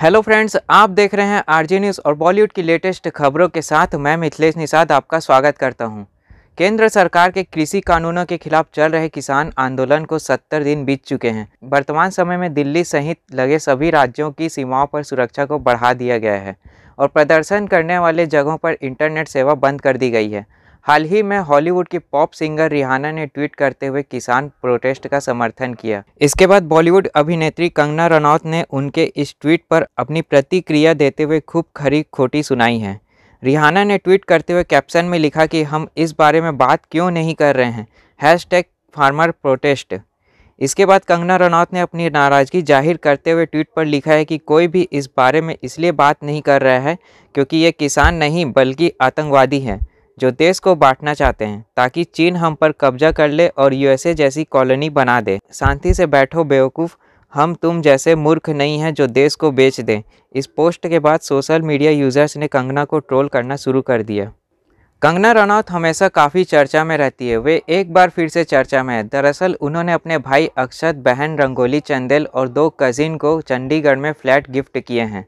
Hello friends आप देख रहे हैं आरजी न्यूज़ और बॉलीवुड की लेटेस्ट खबरों के साथ मैं मिथिलेश निषाद आपका स्वागत करता हूं। केंद्र सरकार के कृषि कानूनों के खिलाफ चल रहे किसान आंदोलन को 70 दिन बीत चुके हैं वर्तमान समय में दिल्ली सहित लगे सभी राज्यों की सीमाओं पर सुरक्षा को बढ़ा दिया गया है और प्रदर्शन करने वाले जगहों पर इंटरनेट सेवा बंद कर दी गई है हाल ही में हॉलीवुड की पॉप सिंगर रिहाना ने ट्वीट करते हुए किसान प्रोटेस्ट का समर्थन किया इसके बाद बॉलीवुड अभिनेत्री कंगना रनौत ने उनके इस ट्वीट पर अपनी प्रतिक्रिया देते हुए खूब खरी खोटी सुनाई है रिहाना ने ट्वीट करते हुए कैप्शन में लिखा कि हम इस बारे में बात क्यों नहीं कर रहे हैं हैश टैग फार्मर प्रोटेस्ट इसके बाद कंगना रनौत ने अपनी नाराज़गी जाहिर करते हुए ट्वीट पर लिखा है कि कोई भी इस बारे में इसलिए बात नहीं कर रहा है क्योंकि ये किसान नहीं बल्कि आतंकवादी है जो देश को बांटना चाहते हैं ताकि चीन हम पर कब्जा कर ले और यूएसए जैसी कॉलोनी बना दे शांति से बैठो बेवकूफ़ हम तुम जैसे मूर्ख नहीं हैं जो देश को बेच दें इस पोस्ट के बाद सोशल मीडिया यूज़र्स ने कंगना को ट्रोल करना शुरू कर दिया कंगना रनौत हमेशा काफ़ी चर्चा में रहती है वे एक बार फिर से चर्चा में है दरअसल उन्होंने अपने भाई अक्षत बहन रंगोली चंदेल और दो कजिन को चंडीगढ़ में फ्लैट गिफ्ट किए हैं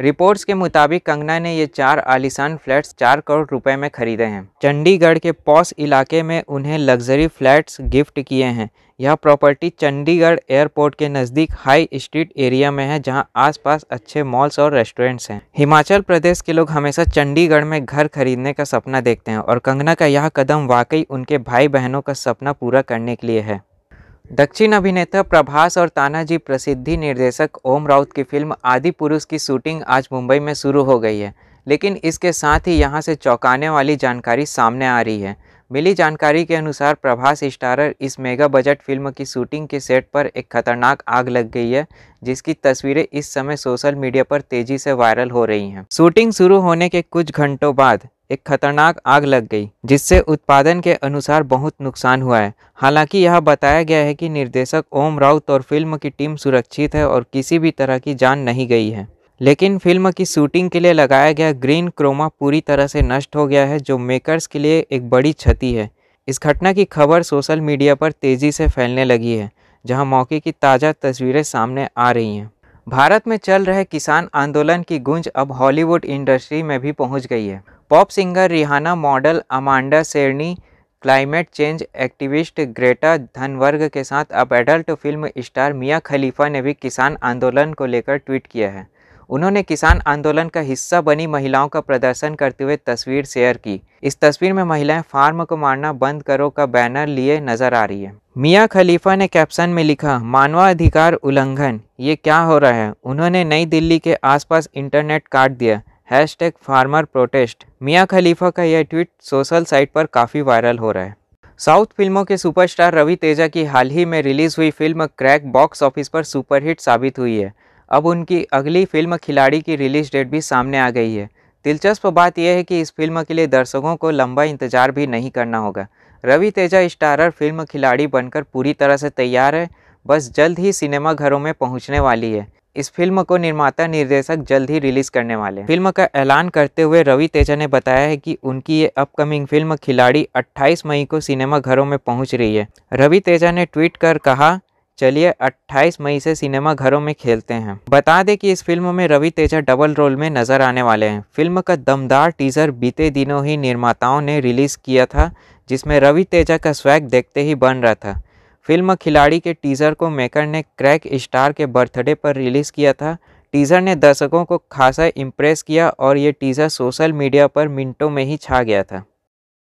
रिपोर्ट्स के मुताबिक कंगना ने ये चार आलिशान फ्लैट्स चार करोड़ रुपए में खरीदे हैं चंडीगढ़ के पॉस इलाके में उन्हें लग्जरी फ्लैट्स गिफ्ट किए हैं यह प्रॉपर्टी चंडीगढ़ एयरपोर्ट के नज़दीक हाई स्ट्रीट एरिया में है जहां आसपास अच्छे मॉल्स और रेस्टोरेंट्स हैं हिमाचल प्रदेश के लोग हमेशा चंडीगढ़ में घर खरीदने का सपना देखते हैं और कंगना का यह कदम वाकई उनके भाई बहनों का सपना पूरा करने के लिए है दक्षिण अभिनेता प्रभास और तानाजी प्रसिद्धि निर्देशक ओम राउत की फिल्म आदि पुरुष की शूटिंग आज मुंबई में शुरू हो गई है लेकिन इसके साथ ही यहां से चौंकाने वाली जानकारी सामने आ रही है मिली जानकारी के अनुसार प्रभास स्टारर इस मेगा बजट फिल्म की शूटिंग के सेट पर एक खतरनाक आग लग गई है जिसकी तस्वीरें इस समय सोशल मीडिया पर तेजी से वायरल हो रही हैं शूटिंग शुरू होने के कुछ घंटों बाद एक खतरनाक आग लग गई जिससे उत्पादन के अनुसार बहुत नुकसान हुआ है हालांकि यह बताया गया है कि निर्देशक ओम राउत और फिल्म की टीम सुरक्षित है और किसी भी तरह की जान नहीं गई है लेकिन फिल्म की शूटिंग के लिए लगाया गया ग्रीन क्रोमा पूरी तरह से नष्ट हो गया है जो मेकर्स के लिए एक बड़ी क्षति है इस घटना की खबर सोशल मीडिया पर तेज़ी से फैलने लगी है जहां मौके की ताज़ा तस्वीरें सामने आ रही हैं भारत में चल रहे किसान आंदोलन की गूंज अब हॉलीवुड इंडस्ट्री में भी पहुंच गई है pop singer Rihanna model Amanda Cerny climate change activist Greta Thunberg के साथ अब adult film star Mia Khalifa ने भी किसान आंदोलन को लेकर ट्वीट किया है उन्होंने किसान आंदोलन का हिस्सा बनी महिलाओं का प्रदर्शन करते हुए तस्वीर शेयर की इस तस्वीर में महिलाएं फार्म को मारना बंद करो का बैनर लिए नजर आ रही है मियां खलीफा ने कैप्शन में लिखा मानवाधिकार उल्लंघन ये क्या हो रहा है उन्होंने नई दिल्ली के आसपास इंटरनेट काट दिया हैश टैग फार्मर प्रोटेस्ट मियाँ खलीफा का यह ट्वीट सोशल साइट पर काफ़ी वायरल हो रहा है साउथ फिल्मों के सुपरस्टार रवि तेजा की हाल ही में रिलीज हुई फिल्म क्रैक बॉक्स ऑफिस पर सुपरहिट साबित हुई है अब उनकी अगली फिल्म खिलाड़ी की रिलीज डेट भी सामने आ गई है दिलचस्प बात यह है कि इस फिल्म के लिए दर्शकों को लंबा इंतजार भी नहीं करना होगा रवि तेजा स्टारर फिल्म खिलाड़ी बनकर पूरी तरह से तैयार है बस जल्द ही सिनेमाघरों में पहुंचने वाली है इस फिल्म को निर्माता निर्देशक जल्द ही रिलीज करने वाले फिल्म का ऐलान करते हुए रवि तेजा ने बताया है कि उनकी ये अपकमिंग फिल्म खिलाड़ी 28 मई को सिनेमा घरों में पहुंच रही है रवि तेजा ने ट्वीट कर कहा चलिए 28 मई से सिनेमा घरों में खेलते हैं बता दें कि इस फिल्म में रवि तेजा डबल रोल में नजर आने वाले हैं फिल्म का दमदार टीजर बीते दिनों ही निर्माताओं ने रिलीज किया था जिसमें रवि तेजा का स्वैग देखते ही बन रहा था फिल्म खिलाड़ी के टीजर को मेकर ने क्रैक स्टार के बर्थडे पर रिलीज किया था टीज़र ने दर्शकों को खासा इम्प्रेस किया और ये टीज़र सोशल मीडिया पर मिनटों में ही छा गया था